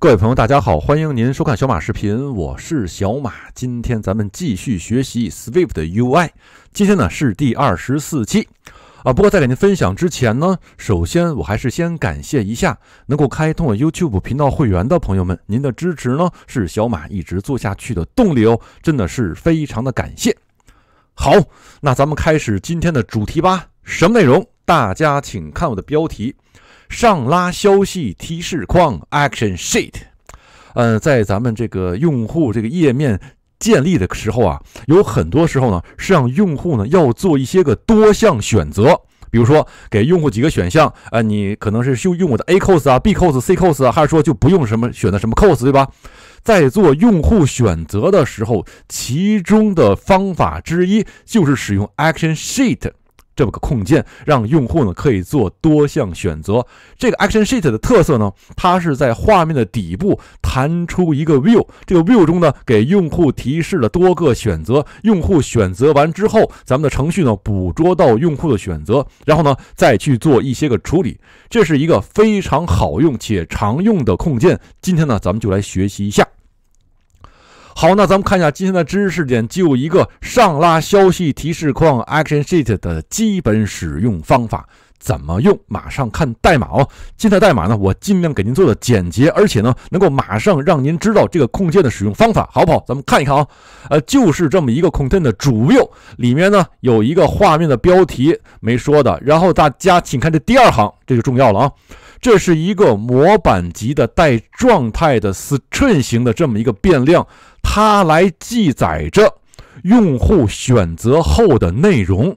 各位朋友，大家好，欢迎您收看小马视频，我是小马。今天咱们继续学习 Swift UI，今天呢是第二十四期啊。不过在给您分享之前呢，首先我还是先感谢一下能够开通了 YouTube 频道会员的朋友们，您的支持呢是小马一直做下去的动力哦，真的是非常的感谢。好，那咱们开始今天的主题吧，什么内容？大家请看我的标题。上拉消息提示框，Action Sheet，嗯，在咱们这个用户这个页面建立的时候啊，有很多时候呢是让用户呢要做一些个多项选择，比如说给用户几个选项，呃，你可能是用用我的 A cos 啊、B cos、C cos 啊，还是说就不用什么选择什么 cos 对吧？在做用户选择的时候，其中的方法之一就是使用 Action Sheet。这个控件让用户呢可以做多项选择。这个 Action Sheet 的特色呢，它是在画面的底部弹出一个 View，这个 View 中呢给用户提示了多个选择。用户选择完之后，咱们的程序呢捕捉到用户的选择，然后呢再去做一些个处理。这是一个非常好用且常用的控件。今天呢咱们就来学习一下。好，那咱们看一下今天的知识点，就一个上拉消息提示框 （Action Sheet） 的基本使用方法。怎么用？马上看代码哦！金色代码呢？我尽量给您做的简洁，而且呢，能够马上让您知道这个控件的使用方法，好不好？咱们看一看啊，呃，就是这么一个 content 的左右里面呢，有一个画面的标题没说的。然后大家请看这第二行，这就重要了啊！这是一个模板级的带状态的 string 型的这么一个变量，它来记载着用户选择后的内容。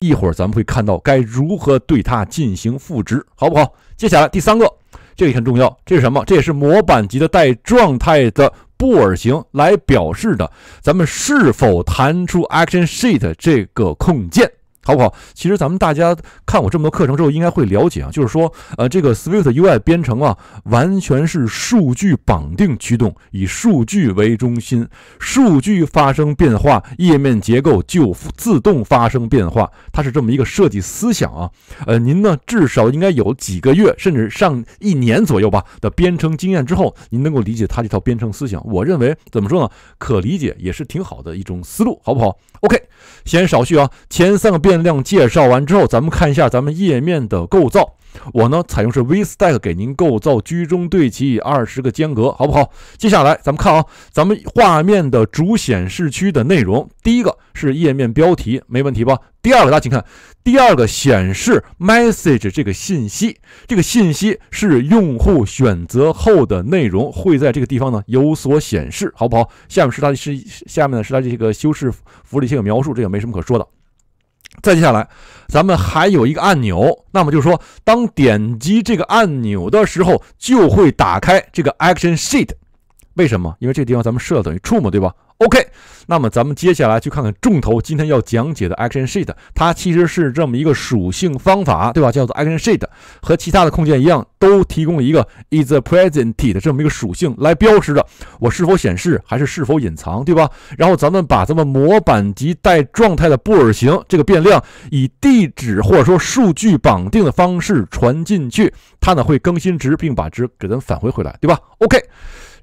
一会儿咱们会看到该如何对它进行赋值，好不好？接下来第三个，这个很重要，这是什么？这也是模板级的带状态的布尔型来表示的，咱们是否弹出 action sheet 这个控件？好不好？其实咱们大家看我这么多课程之后，应该会了解啊，就是说，呃，这个 Swift UI 编程啊，完全是数据绑定驱动，以数据为中心，数据发生变化，页面结构就自动发生变化，它是这么一个设计思想啊。呃，您呢，至少应该有几个月，甚至上一年左右吧的编程经验之后，您能够理解它这套编程思想。我认为怎么说呢？可理解也是挺好的一种思路，好不好？OK，闲言少叙啊，前三个编。变量介绍完之后，咱们看一下咱们页面的构造。我呢采用是 VStack 给您构造居中对齐，二十个间隔，好不好？接下来咱们看啊，咱们画面的主显示区的内容。第一个是页面标题，没问题吧？第二个，大家请看，第二个显示 Message 这个信息，这个信息是用户选择后的内容，会在这个地方呢有所显示，好不好？下面是它，是下面呢是它这个修饰符里性描述，这个没什么可说的。再接下来，咱们还有一个按钮，那么就说，当点击这个按钮的时候，就会打开这个 action sheet。为什么？因为这个地方咱们设等于 true 嘛，对吧？OK，那么咱们接下来去看看重头今天要讲解的 action sheet，它其实是这么一个属性方法，对吧？叫做 action sheet，和其他的空间一样，都提供一个 isPresented 的这么一个属性来标识着我是否显示还是是否隐藏，对吧？然后咱们把咱们模板及带状态的布尔型这个变量以地址或者说数据绑定的方式传进去，它呢会更新值，并把值给咱返回回来，对吧？OK。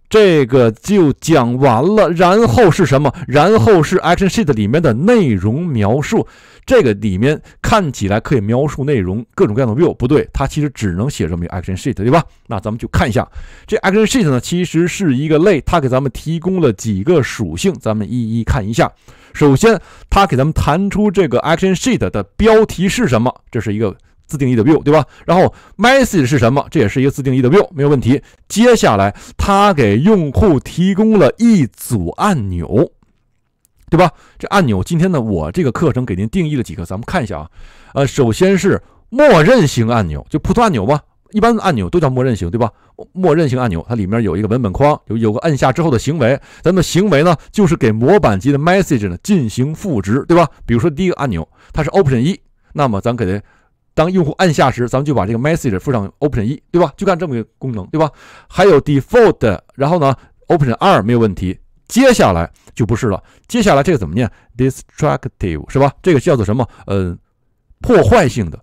这个就讲完了，然后是什么？然后是 action sheet 里面的内容描述。这个里面看起来可以描述内容各种各样的 view，不对，它其实只能写这么一个 action sheet，对吧？那咱们就看一下，这 action sheet 呢，其实是一个类，它给咱们提供了几个属性，咱们一一看一下。首先，它给咱们弹出这个 action sheet 的标题是什么？这是一个。自定义的 view 对吧？然后 message 是什么？这也是一个自定义的 view，没有问题。接下来，它给用户提供了一组按钮，对吧？这按钮今天呢，我这个课程给您定义了几个，咱们看一下啊。呃，首先是默认型按钮，就普通按钮吧。一般的按钮都叫默认型，对吧？默认型按钮它里面有一个文本框，有有个按下之后的行为。咱们的行为呢，就是给模板级的 message 呢进行赋值，对吧？比如说第一个按钮，它是 option 一，那么咱给它。当用户按下时，咱们就把这个 message 附上 option 一，对吧？就干这么个功能，对吧？还有 default，然后呢，option 二没有问题。接下来就不是了。接下来这个怎么念？destructive 是吧？这个叫做什么？嗯，破坏性的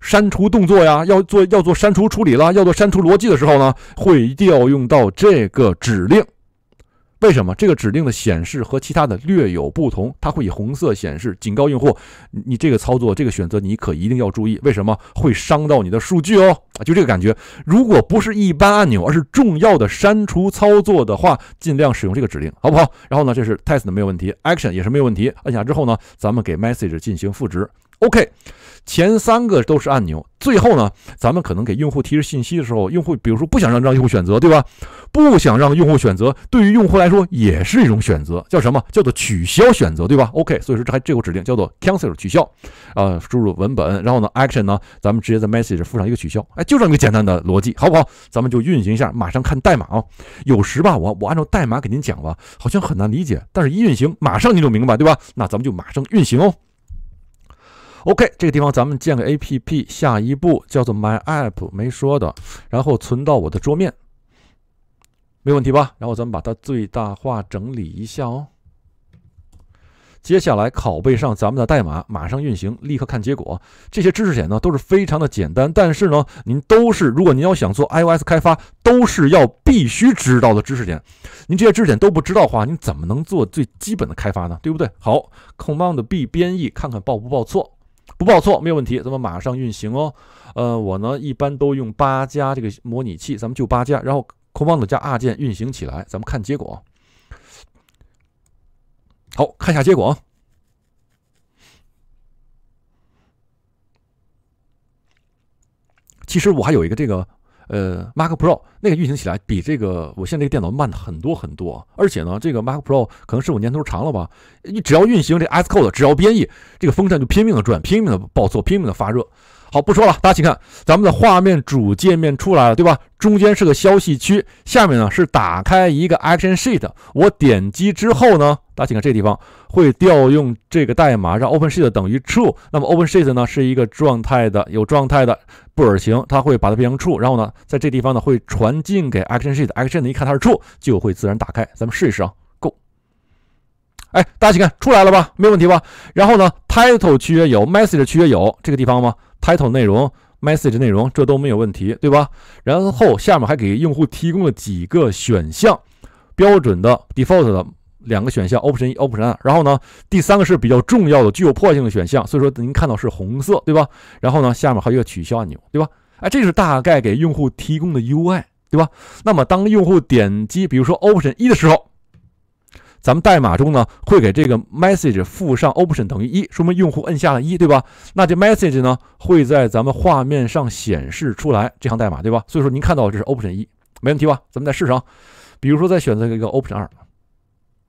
删除动作呀，要做要做删除处理了，要做删除逻辑的时候呢，会调用到这个指令。为什么这个指令的显示和其他的略有不同？它会以红色显示，警告用户，你这个操作、这个选择你可一定要注意。为什么会伤到你的数据哦？啊，就这个感觉。如果不是一般按钮，而是重要的删除操作的话，尽量使用这个指令，好不好？然后呢，这是 t e s t 没有问题，action 也是没有问题。按下之后呢，咱们给 message 进行赋值。OK，前三个都是按钮，最后呢，咱们可能给用户提示信息的时候，用户比如说不想让让用户选择，对吧？不想让用户选择，对于用户来说也是一种选择，叫什么？叫做取消选择，对吧？OK，所以说这还这个指令叫做 cancel 取消，啊，输入文本，然后呢 action 呢，咱们直接在 message 附上一个取消，哎，就这么一个简单的逻辑，好不好？咱们就运行一下，马上看代码啊。有时吧，我我按照代码给您讲吧，好像很难理解，但是一运行，马上你就明白，对吧？那咱们就马上运行哦。OK，这个地方咱们建个 APP，下一步叫做 My App 没说的，然后存到我的桌面，没问题吧？然后咱们把它最大化整理一下哦。接下来拷贝上咱们的代码，马上运行，立刻看结果。这些知识点呢都是非常的简单，但是呢您都是，如果您要想做 iOS 开发，都是要必须知道的知识点。您这些知识点都不知道的话，你怎么能做最基本的开发呢？对不对？好，Command B 编译，看看报不报错。不报错没有问题，咱们马上运行哦。呃，我呢一般都用八加这个模拟器，咱们就八加，然后空方子加 R 键运行起来，咱们看结果。好看一下结果。其实我还有一个这个。呃，Mac Pro 那个运行起来比这个我现在这个电脑慢很多很多，而且呢，这个 Mac Pro 可能是我年头长了吧，你只要运行这 a s c d e 只要编译，这个风扇就拼命的转，拼命的报错，拼命的发热。好，不说了，大家请看咱们的画面主界面出来了，对吧？中间是个消息区，下面呢是打开一个 action sheet。我点击之后呢，大家请看这地方会调用这个代码，让 open sheet 等于 true。那么 open sheet 呢是一个状态的，有状态的布尔型，它会把它变成 true。然后呢，在这地方呢会传进给 action sheet。action 一看它是 true，就会自然打开。咱们试一试啊，Go。哎，大家请看出来了吧？没有问题吧？然后呢，title 区也有，message 区也有，这个地方吗？Title 内容，message 内容，这都没有问题，对吧？然后下面还给用户提供了几个选项，标准的 default 的两个选项 option 一，option 二，然后呢，第三个是比较重要的，具有破坏性的选项，所以说您看到是红色，对吧？然后呢，下面还有一个取消按钮，对吧？哎，这是大概给用户提供的 UI，对吧？那么当用户点击，比如说 option 一的时候，咱们代码中呢，会给这个 message 附上 option 等于一，说明用户摁下了一，对吧？那这 message 呢会在咱们画面上显示出来，这行代码对吧？所以说您看到这是 option 一，没问题吧？咱们再试上，比如说再选择一个 option 二，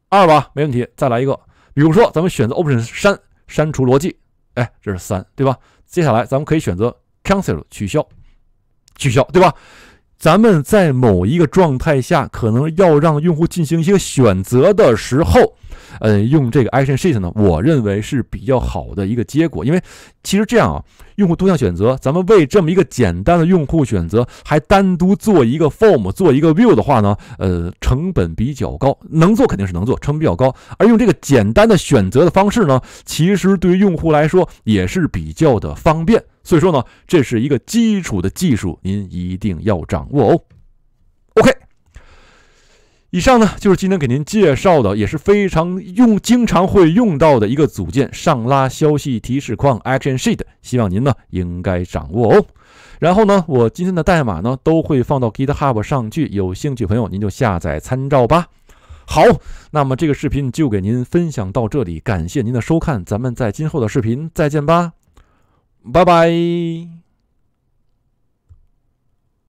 二吧，没问题。再来一个，比如说咱们选择 option 三，删除逻辑，哎，这是三，对吧？接下来咱们可以选择 cancel 取消，取消，对吧？咱们在某一个状态下，可能要让用户进行一些选择的时候，嗯，用这个 action sheet 呢，我认为是比较好的一个结果。因为其实这样啊，用户多项选择，咱们为这么一个简单的用户选择，还单独做一个 form 做一个 view 的话呢，呃，成本比较高。能做肯定是能做，成本比较高。而用这个简单的选择的方式呢，其实对于用户来说也是比较的方便。所以说呢，这是一个基础的技术，您一定要掌握哦。OK，以上呢就是今天给您介绍的，也是非常用经常会用到的一个组件——上拉消息提示框 Action Sheet。希望您呢应该掌握哦。然后呢，我今天的代码呢都会放到 GitHub 上去，有兴趣朋友您就下载参照吧。好，那么这个视频就给您分享到这里，感谢您的收看，咱们在今后的视频再见吧。拜拜。